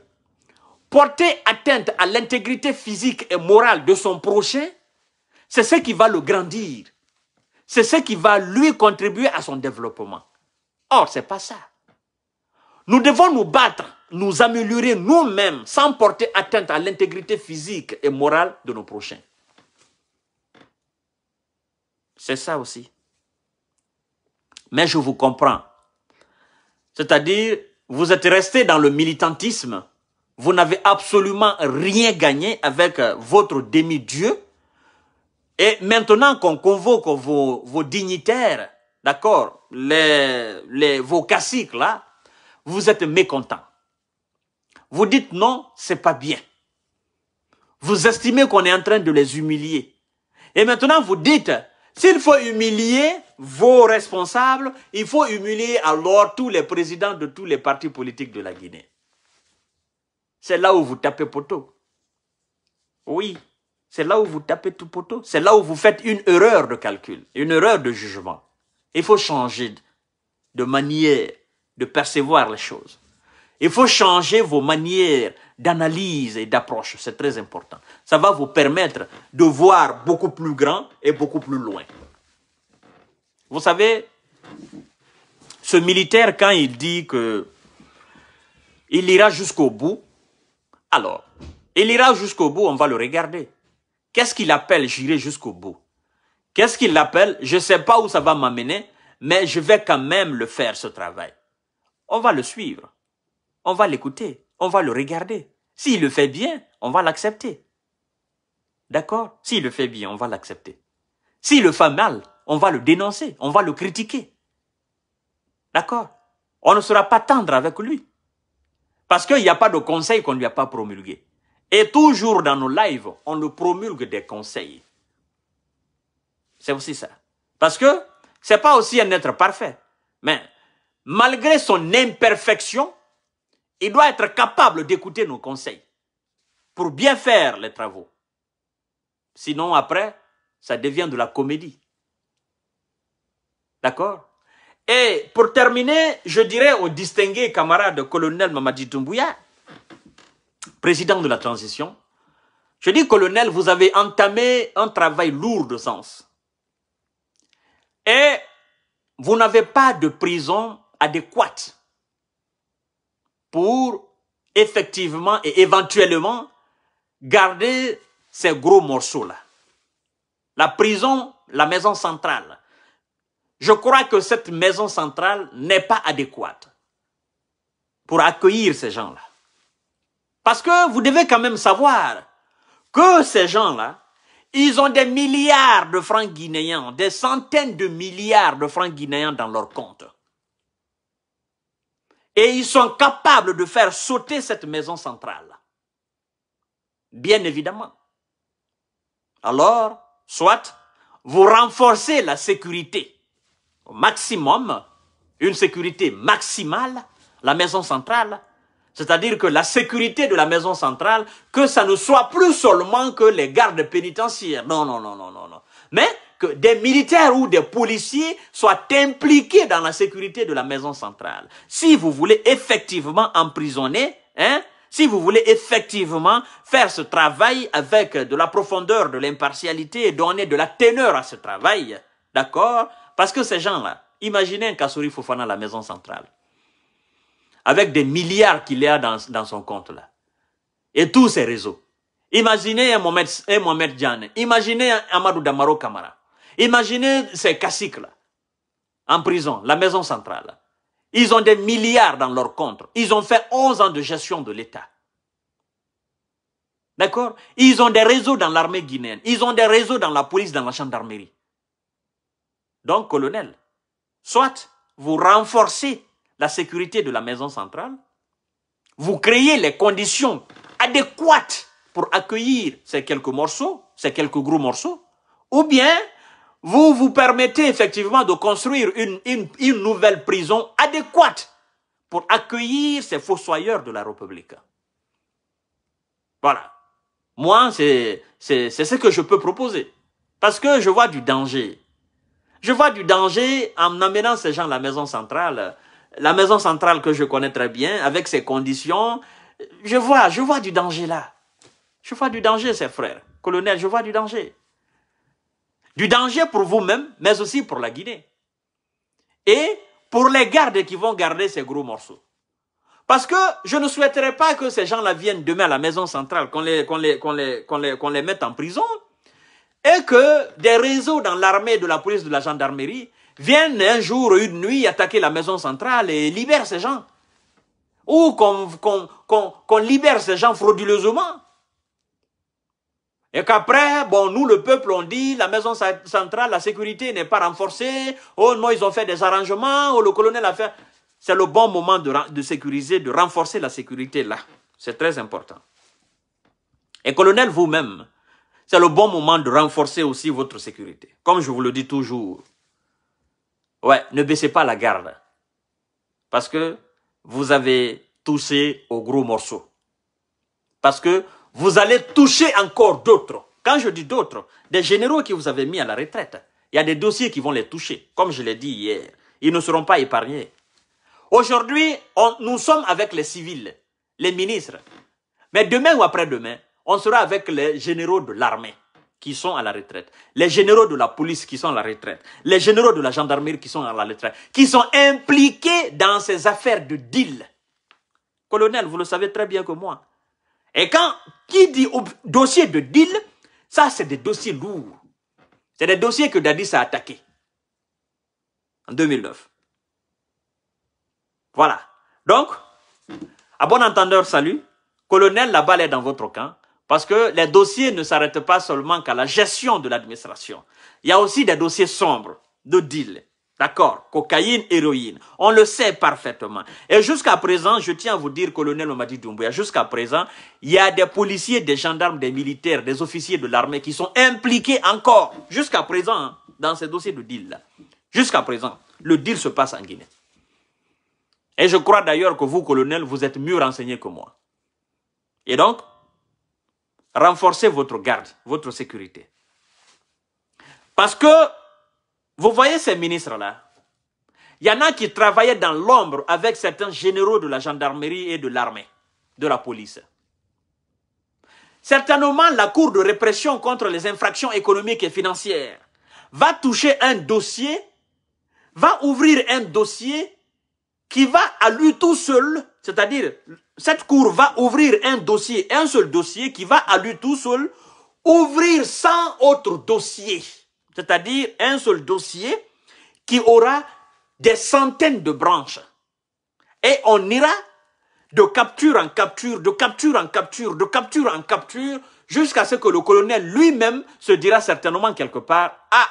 porter atteinte à l'intégrité physique et morale de son prochain, c'est ce qui va le grandir. C'est ce qui va lui contribuer à son développement. Or, ce n'est pas ça. Nous devons nous battre, nous améliorer nous-mêmes sans porter atteinte à l'intégrité physique et morale de nos prochains. C'est ça aussi. Mais je vous comprends. C'est-à-dire, vous êtes resté dans le militantisme, vous n'avez absolument rien gagné avec euh, votre demi-dieu. Et maintenant qu'on convoque vos, dignitaires, d'accord, les, vos caciques là, vous êtes mécontents. Vous dites non, c'est pas bien. Vous estimez qu'on est en train de les humilier. Et maintenant vous dites, s'il faut humilier vos responsables, il faut humilier alors tous les présidents de tous les partis politiques de la Guinée. C'est là où vous tapez poteau. Oui, c'est là où vous tapez tout poteau. C'est là où vous faites une erreur de calcul, une erreur de jugement. Il faut changer de manière de percevoir les choses. Il faut changer vos manières d'analyse et d'approche. C'est très important. Ça va vous permettre de voir beaucoup plus grand et beaucoup plus loin. Vous savez, ce militaire, quand il dit que il ira jusqu'au bout, alors, il ira jusqu'au bout, on va le regarder. Qu'est-ce qu'il appelle j'irai jusqu'au bout Qu'est-ce qu'il appelle Je ne sais pas où ça va m'amener, mais je vais quand même le faire, ce travail. On va le suivre. On va l'écouter on va le regarder. S'il le fait bien, on va l'accepter. D'accord S'il le fait bien, on va l'accepter. S'il le fait mal, on va le dénoncer, on va le critiquer. D'accord On ne sera pas tendre avec lui. Parce qu'il n'y a pas de conseils qu'on ne lui a pas promulgué. Et toujours dans nos lives, on nous promulgue des conseils. C'est aussi ça. Parce que c'est pas aussi un être parfait. Mais malgré son imperfection, il doit être capable d'écouter nos conseils pour bien faire les travaux. Sinon, après, ça devient de la comédie. D'accord Et pour terminer, je dirais au distingué camarade colonel Mamadi Doumbouya, président de la transition, je dis, colonel, vous avez entamé un travail lourd de sens. Et vous n'avez pas de prison adéquate pour effectivement et éventuellement garder ces gros morceaux-là. La prison, la maison centrale. Je crois que cette maison centrale n'est pas adéquate pour accueillir ces gens-là. Parce que vous devez quand même savoir que ces gens-là, ils ont des milliards de francs guinéens, des centaines de milliards de francs guinéens dans leur compte. Et ils sont capables de faire sauter cette maison centrale. Bien évidemment. Alors, soit vous renforcez la sécurité au maximum, une sécurité maximale, la maison centrale, c'est-à-dire que la sécurité de la maison centrale, que ça ne soit plus seulement que les gardes pénitentiaires. Non, non, non, non, non, non. Mais que des militaires ou des policiers soient impliqués dans la sécurité de la maison centrale. Si vous voulez effectivement emprisonner, hein, si vous voulez effectivement faire ce travail avec de la profondeur, de l'impartialité et donner de la teneur à ce travail, d'accord Parce que ces gens-là, imaginez un Kassouri Fofana à la maison centrale, avec des milliards qu'il y a dans, son compte là, et tous ses réseaux. Imaginez un Mohamed, imaginez un Amadou Damaro Kamara. Imaginez ces caciques-là, en prison, la maison centrale. Ils ont des milliards dans leur compte. Ils ont fait 11 ans de gestion de l'État. D'accord Ils ont des réseaux dans l'armée guinéenne. Ils ont des réseaux dans la police, dans la gendarmerie. Donc, colonel, soit vous renforcez la sécurité de la maison centrale, vous créez les conditions adéquates pour accueillir ces quelques morceaux, ces quelques gros morceaux, ou bien vous vous permettez effectivement de construire une, nouvelle prison adéquate pour accueillir ces fossoyeurs de la République. Voilà. Moi, c'est ce que je peux proposer. Parce que je vois du danger. Je vois du danger en amenant ces gens à la maison centrale. La maison centrale que je connais très bien, avec ses conditions. Je vois, je vois du danger là. Je vois du danger, ces frères. Colonel, je vois du danger. Du danger pour vous-même, mais aussi pour la Guinée. Et pour les gardes qui vont garder ces gros morceaux. Parce que je ne souhaiterais pas que ces gens-là viennent demain à la maison centrale, qu'on les, mette en prison, et que des réseaux dans l'armée, de la police, de la gendarmerie, viennent un jour, une nuit, attaquer la maison centrale et libèrent ces gens. Ou qu'on libère ces gens frauduleusement. Et qu'après, bon, nous, le peuple, on dit, la maison centrale, la sécurité n'est pas renforcée. Oh non, ils ont fait des arrangements. Oh, le colonel a fait. C'est le bon moment de, sécuriser, de renforcer la sécurité là. C'est très important. Et colonel, vous-même, c'est le bon moment de renforcer aussi votre sécurité. Comme je vous le dis toujours. Ouais, ne baissez pas la garde. Parce que vous avez touché au gros morceau. Parce que vous allez toucher encore d'autres. Quand je dis d'autres, des généraux qui vous avez mis à la retraite, il y a des dossiers qui vont les toucher. Comme je l'ai dit hier, ils ne seront pas épargnés. Aujourd'hui, nous sommes avec les civils, les ministres. Mais demain ou après-demain, on sera avec les généraux de l'armée qui sont à la retraite, les généraux de la police qui sont à la retraite, les généraux de la gendarmerie qui sont à la retraite, qui sont impliqués dans ces affaires de deal. Colonel, vous le savez très bien que moi, et quand qui dit dossier de deal, ça c'est des dossiers lourds. C'est des dossiers que Dadis a attaqué en 2009. Voilà. Donc, à bon entendeur, salut. Colonel, la balle est dans votre camp. Parce que les dossiers ne s'arrêtent pas seulement qu'à la gestion de l'administration. Il y a aussi des dossiers sombres de deal. D'accord Cocaïne, héroïne. On le sait parfaitement. Et jusqu'à présent, je tiens à vous dire, colonel Omadi Doumbouya, jusqu'à présent, il y a des policiers, des gendarmes, des militaires, des officiers de l'armée qui sont impliqués encore, jusqu'à présent, hein, dans ces dossiers de deal-là. Jusqu'à présent, le deal se passe en Guinée. Et je crois d'ailleurs que vous, colonel, vous êtes mieux renseigné que moi. Et donc, renforcez votre garde, votre sécurité. Parce que vous voyez ces ministres-là Il y en a qui travaillaient dans l'ombre avec certains généraux de la gendarmerie et de l'armée, de la police. Certainement, la Cour de répression contre les infractions économiques et financières va toucher un dossier, va ouvrir un dossier qui va à lui tout seul, c'est-à-dire cette Cour va ouvrir un dossier, un seul dossier qui va à lui tout seul ouvrir 100 autres dossiers c'est-à-dire un seul dossier qui aura des centaines de branches. Et on ira de capture en capture, de capture en capture, de capture en capture, jusqu'à ce que le colonel lui-même se dira certainement quelque part, ah,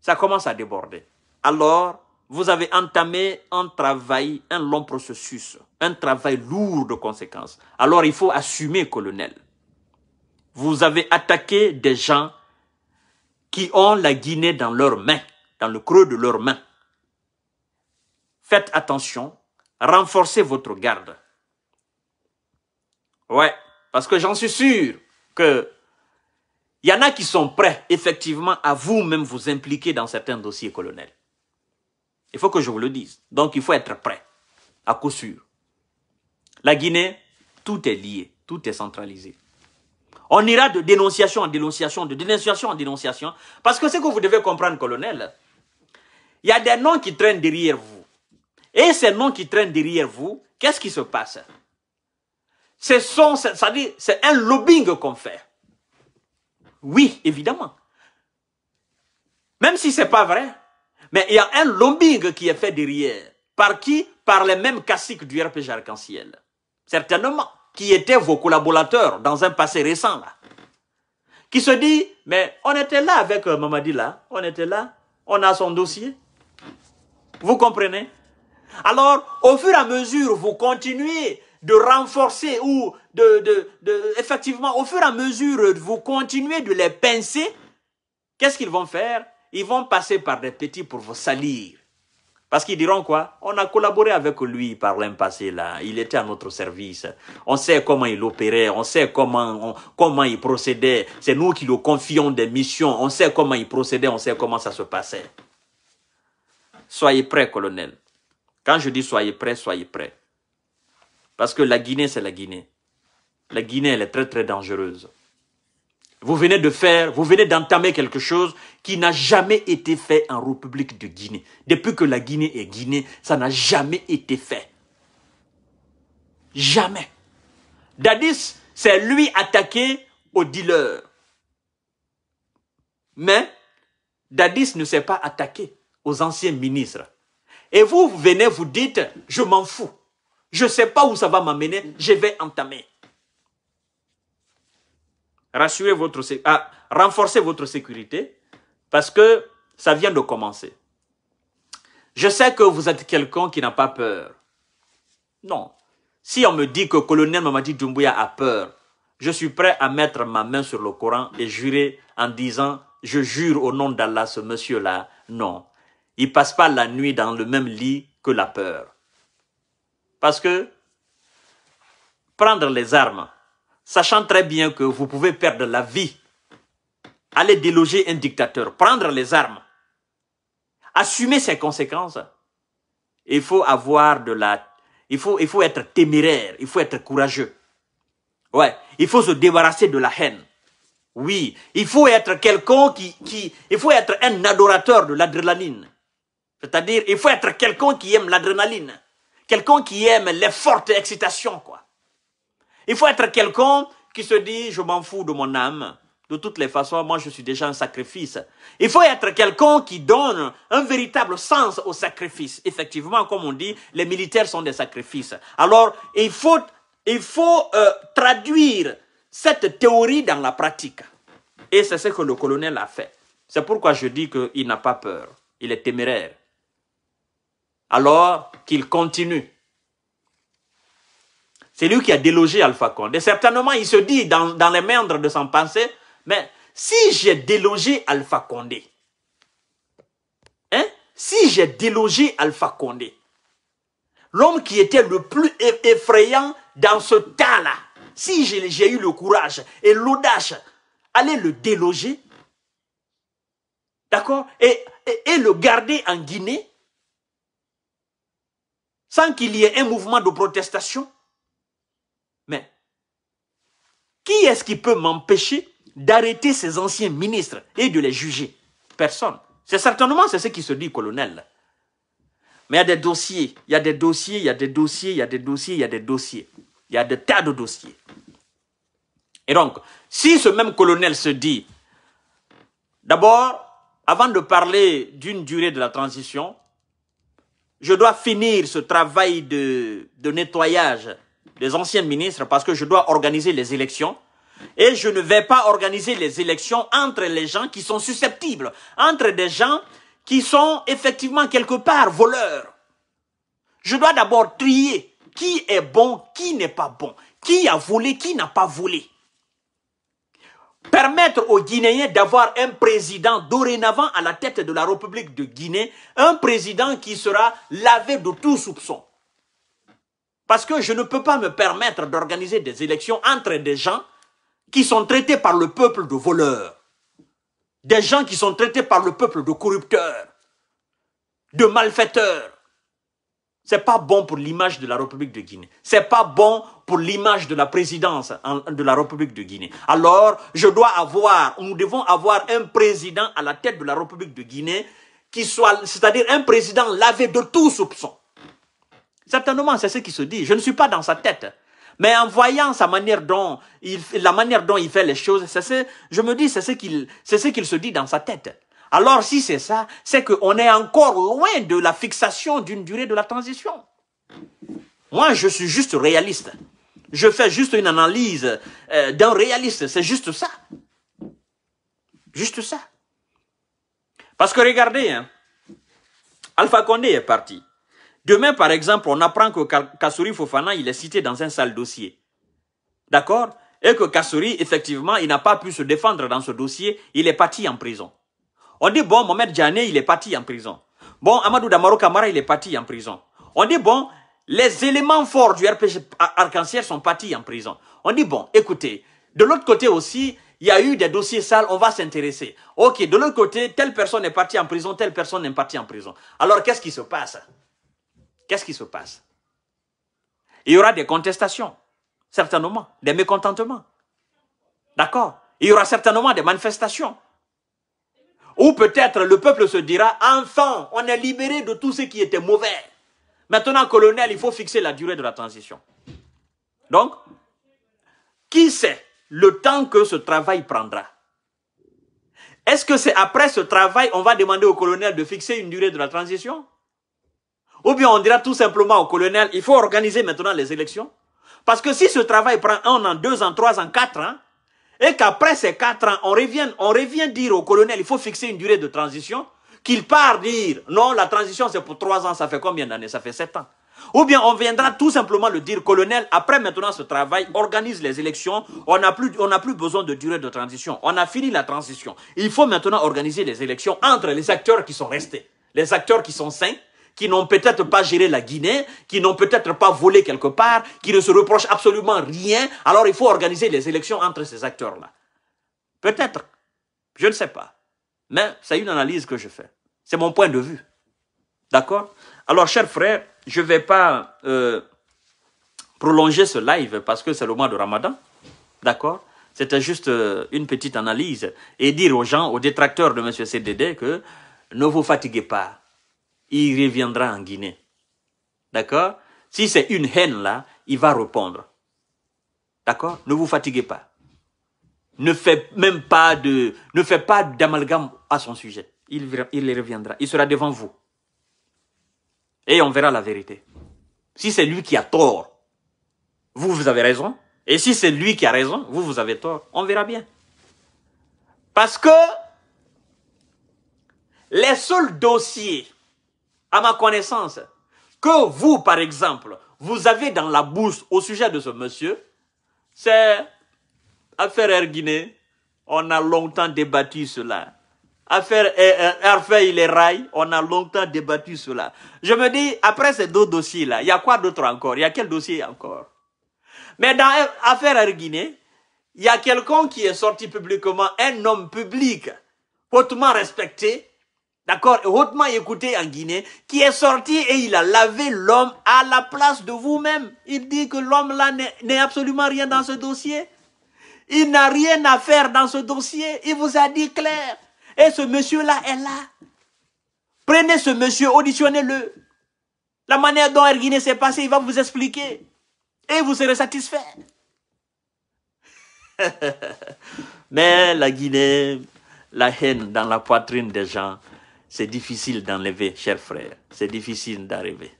ça commence à déborder. Alors, vous avez entamé un travail, un long processus, un travail lourd de conséquences. Alors, il faut assumer, colonel. Vous avez attaqué des gens qui ont la Guinée dans leurs mains, dans le creux de leurs mains. Faites attention, renforcez votre garde. Ouais, parce que j'en suis sûr que il y en a qui sont prêts, effectivement, à vous-même vous impliquer dans certains dossiers colonels. Il faut que je vous le dise. Donc, il faut être prêt, à coup sûr. La Guinée, tout est lié, tout est centralisé. On ira de dénonciation en dénonciation, de dénonciation en dénonciation. Parce que ce que vous devez comprendre, colonel, il y a des noms qui traînent derrière vous. Et ces noms qui traînent derrière vous, qu'est-ce qui se passe Ce sont, cest un lobbying qu'on fait. Oui, évidemment. Même si c'est pas vrai, mais il y a un lobbying qui est fait derrière. Par qui Par les mêmes caciques du RPG Arc-en-Ciel. Certainement qui étaient vos collaborateurs dans un passé récent, là, qui se dit, mais on était là avec euh, Mamadi, là, on était là, on a son dossier. Vous comprenez Alors, au fur et à mesure, vous continuez de renforcer ou de, de, de effectivement, au fur et à mesure, vous continuez de les pincer. Qu'est-ce qu'ils vont faire Ils vont passer par des petits pour vous salir. Parce qu'ils diront quoi On a collaboré avec lui par l'impassé là. Il était à notre service. On sait comment il opérait. On sait comment comment il procédait. C'est nous qui lui confions des missions. On sait comment il procédait. On sait comment ça se passait. Soyez prêts, colonel. Quand je dis soyez prêts, soyez prêts. Parce que la Guinée, c'est la Guinée. La Guinée, elle est très très dangereuse. Vous venez de faire, vous venez d'entamer quelque chose qui n'a jamais été fait en République de Guinée. Depuis que la Guinée est Guinée, ça n'a jamais été fait. Jamais. Dadis, c'est lui attaqué au dealer. Mais Dadis ne s'est pas attaqué aux anciens ministres. Et vous, vous venez, vous dites, je m'en fous. Je ne sais pas où ça va m'amener, je vais entamer rassurez votre, ah, votre sécurité parce que ça vient de commencer. Je sais que vous êtes quelqu'un qui n'a pas peur. Non. Si on me dit que colonel Mamadi Doumbouya a peur, je suis prêt à mettre ma main sur le Coran et jurer en disant je jure au nom d'Allah ce monsieur-là. Non. Il passe pas la nuit dans le même lit que la peur. Parce que prendre les armes sachant très bien que vous pouvez perdre la vie, aller déloger un dictateur, prendre les armes, assumer ses conséquences. Il faut avoir de la, il faut, il faut être téméraire, il faut être courageux. Ouais, il faut se débarrasser de la haine. Oui, il faut être quelqu'un qui, qui, il faut être un adorateur de l'adrénaline. C'est-à-dire, il faut être quelqu'un qui aime l'adrénaline, quelqu'un qui aime les fortes excitations, quoi. Il faut être quelqu'un qui se dit, je m'en fous de mon âme. De toutes les façons, moi, je suis déjà un sacrifice. Il faut être quelqu'un qui donne un véritable sens au sacrifice. Effectivement, comme on dit, les militaires sont des sacrifices. Alors, il faut, euh, traduire cette théorie dans la pratique. Et c'est ce que le colonel a fait. C'est pourquoi je dis qu'il n'a pas peur. Il est téméraire. Alors qu'il continue c'est lui qui a délogé Alpha Condé. Certainement, il se dit dans, les méandres de son pensée, mais si j'ai délogé Alpha Condé, hein, si j'ai délogé Alpha Condé, l'homme qui était le plus effrayant dans ce temps-là, si j'ai eu le courage et l'audace, aller le déloger, d'accord, et le garder en Guinée, sans qu'il y ait un mouvement de protestation, Qui est-ce qui peut m'empêcher d'arrêter ces anciens ministres et de les juger Personne. C'est certainement ce qui se dit, colonel. Mais il y a des dossiers, il y a des dossiers, il y a des dossiers, il y a des dossiers, il y a des dossiers. Il y a des tas de dossiers. Et donc, si ce même colonel se dit, d'abord, avant de parler d'une durée de la transition, je dois finir ce travail de, de nettoyage les anciens ministres parce que je dois organiser les élections. Et je ne vais pas organiser les élections entre les gens qui sont susceptibles, entre des gens qui sont effectivement quelque part voleurs. Je dois d'abord trier qui est bon, qui n'est pas bon, qui a volé, qui n'a pas volé. Permettre aux Guinéens d'avoir un président dorénavant à la tête de la République de Guinée, un président qui sera lavé de tout soupçon. Parce que je ne peux pas me permettre d'organiser des élections entre des gens qui sont traités par le peuple de voleurs, des gens qui sont traités par le peuple de corrupteurs, de malfaiteurs. C'est pas bon pour l'image de la République de Guinée. C'est pas bon pour l'image de la présidence de la République de Guinée. Alors, je dois avoir, nous devons avoir un président à la tête de la République de Guinée qui soit, c'est-à-dire un président lavé de tout soupçon. Certainement, c'est ce qui se dit. Je ne suis pas dans sa tête. Mais en voyant sa manière dont la manière dont il fait les choses, je me dis, c'est ce qu'il, c'est ce qu'il se dit dans sa tête. Alors, si c'est ça, c'est qu'on est encore loin de la fixation d'une durée de la transition. Moi, je suis juste réaliste. Je fais juste une analyse euh, d'un réaliste. C'est juste ça. Juste ça. Parce que regardez, hein, Alpha Condé est parti. Demain, par exemple, on apprend que Kassouri Fofana, il est cité dans un sale dossier. D'accord Et que Kassouri, effectivement, il n'a pas pu se défendre dans ce dossier, il est parti en prison. On dit, bon, Mohamed Djane, il est parti en prison. Bon, Amadou Damaro Kamara, il est parti en prison. On dit, bon, les éléments forts du RPG arc en sont partis en prison. On dit, bon, écoutez, de l'autre côté aussi, il y a eu des dossiers sales, on va s'intéresser. Ok, de l'autre côté, telle personne est partie en prison, telle personne est partie en prison. Alors, qu'est-ce qui se passe Qu'est-ce qui se passe Il y aura des contestations, certainement, des mécontentements. D'accord Il y aura certainement des manifestations. Ou peut-être le peuple se dira, enfin, on est libéré de tout ce qui était mauvais. Maintenant, colonel, il faut fixer la durée de la transition. Donc, qui sait le temps que ce travail prendra Est-ce que c'est après ce travail, on va demander au colonel de fixer une durée de la transition ou bien on dira tout simplement au colonel, il faut organiser maintenant les élections. Parce que si ce travail prend un an, deux ans, trois ans, quatre ans, et qu'après ces quatre ans, on revient, on revient dire au colonel, il faut fixer une durée de transition, qu'il part dire, non, la transition c'est pour trois ans, ça fait combien d'années Ça fait sept ans. Ou bien on viendra tout simplement le dire, colonel, après maintenant ce travail, organise les élections, on n'a plus, plus besoin de durée de transition, on a fini la transition. Il faut maintenant organiser les élections entre les acteurs qui sont restés, les acteurs qui sont sains, qui n'ont peut-être pas géré la Guinée, qui n'ont peut-être pas volé quelque part, qui ne se reprochent absolument rien. Alors il faut organiser les élections entre ces acteurs-là. Peut-être. Je ne sais pas. Mais c'est une analyse que je fais. C'est mon point de vue. D'accord Alors, chers frères, je ne vais pas euh, prolonger ce live parce que c'est le mois de Ramadan. D'accord C'était juste euh, une petite analyse et dire aux gens, aux détracteurs de M. CDD que ne vous fatiguez pas il reviendra en Guinée. D'accord Si c'est une haine là, il va répondre. D'accord Ne vous fatiguez pas. Ne faites même pas de, ne faites pas d'amalgame à son sujet. Il, il reviendra. Il sera devant vous. Et on verra la vérité. Si c'est lui qui a tort, vous, vous avez raison. Et si c'est lui qui a raison, vous, vous avez tort. On verra bien. Parce que les seuls dossiers à ma connaissance, que vous, par exemple, vous avez dans la bourse au sujet de ce monsieur, c'est affaire Erguiné, On a longtemps débattu cela. Affaire Hervé les rails, on a longtemps débattu cela. Je me dis, après ces deux dossiers-là, il y a quoi d'autre encore Il y a quel dossier encore Mais dans Affaire Erguiné, il y a quelqu'un qui est sorti publiquement, un homme public, hautement respecté, D'accord Hautement écouté en Guinée, qui est sorti et il a lavé l'homme à la place de vous-même. Il dit que l'homme là n'est absolument rien dans ce dossier. Il n'a rien à faire dans ce dossier. Il vous a dit clair. Et ce monsieur-là est là. Prenez ce monsieur, auditionnez-le. La manière dont Air Guinée s'est passée, il va vous expliquer. Et vous serez satisfait. Mais la Guinée, la haine dans la poitrine des gens, c'est difficile d'enlever, chers frères. C'est difficile d'arriver.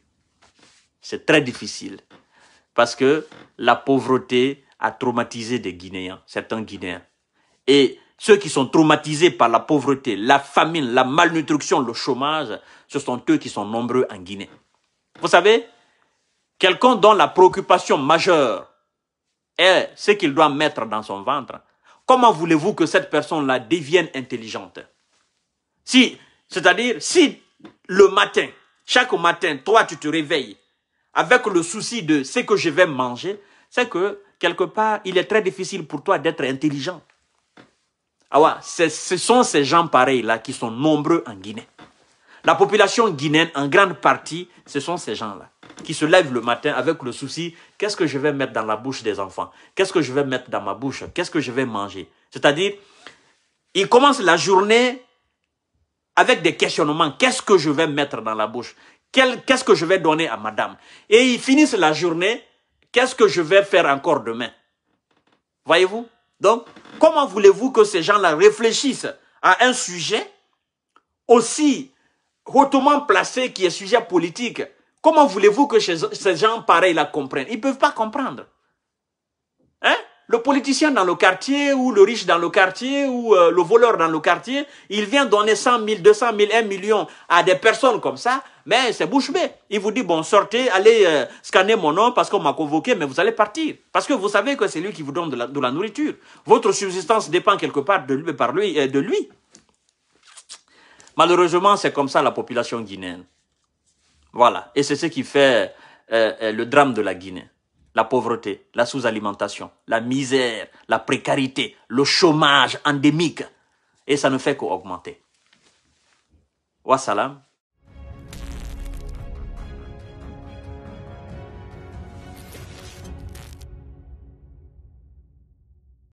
C'est très difficile. Parce que la pauvreté a traumatisé des Guinéens, certains Guinéens. Et ceux qui sont traumatisés par la pauvreté, la famine, la malnutrition, le chômage, ce sont eux qui sont nombreux en Guinée. Vous savez, quelqu'un dont la préoccupation majeure est ce qu'il doit mettre dans son ventre, comment voulez-vous que cette personne-là devienne intelligente Si c'est-à-dire, si le matin, chaque matin, toi, tu te réveilles avec le souci de ce que je vais manger, c'est que, quelque part, il est très difficile pour toi d'être intelligent. Ah ouais, ce sont ces gens pareils-là qui sont nombreux en Guinée. La population guinéenne, en grande partie, ce sont ces gens-là qui se lèvent le matin avec le souci qu'est-ce que je vais mettre dans la bouche des enfants Qu'est-ce que je vais mettre dans ma bouche Qu'est-ce que je vais manger C'est-à-dire, ils commencent la journée avec des questionnements. Qu'est-ce que je vais mettre dans la bouche Qu'est-ce que je vais donner à madame Et ils finissent la journée. Qu'est-ce que je vais faire encore demain Voyez-vous Donc, comment voulez-vous que ces gens-là réfléchissent à un sujet aussi hautement placé qui est sujet politique Comment voulez-vous que ces gens pareils la comprennent Ils ne peuvent pas comprendre. Hein le politicien dans le quartier ou le riche dans le quartier ou euh, le voleur dans le quartier, il vient donner 100 000, 200 000, 1 million à des personnes comme ça, mais c'est bouche bée. Il vous dit, bon, sortez, allez euh, scanner mon nom parce qu'on m'a convoqué, mais vous allez partir. Parce que vous savez que c'est lui qui vous donne de la, nourriture. Votre subsistance dépend quelque part de lui, par lui, euh, de lui. Malheureusement, c'est comme ça la population guinéenne. Voilà. Et c'est ce qui fait le drame de la Guinée la pauvreté, la sous-alimentation, la misère, la précarité, le chômage endémique. Et ça ne fait qu'augmenter. Wassalam.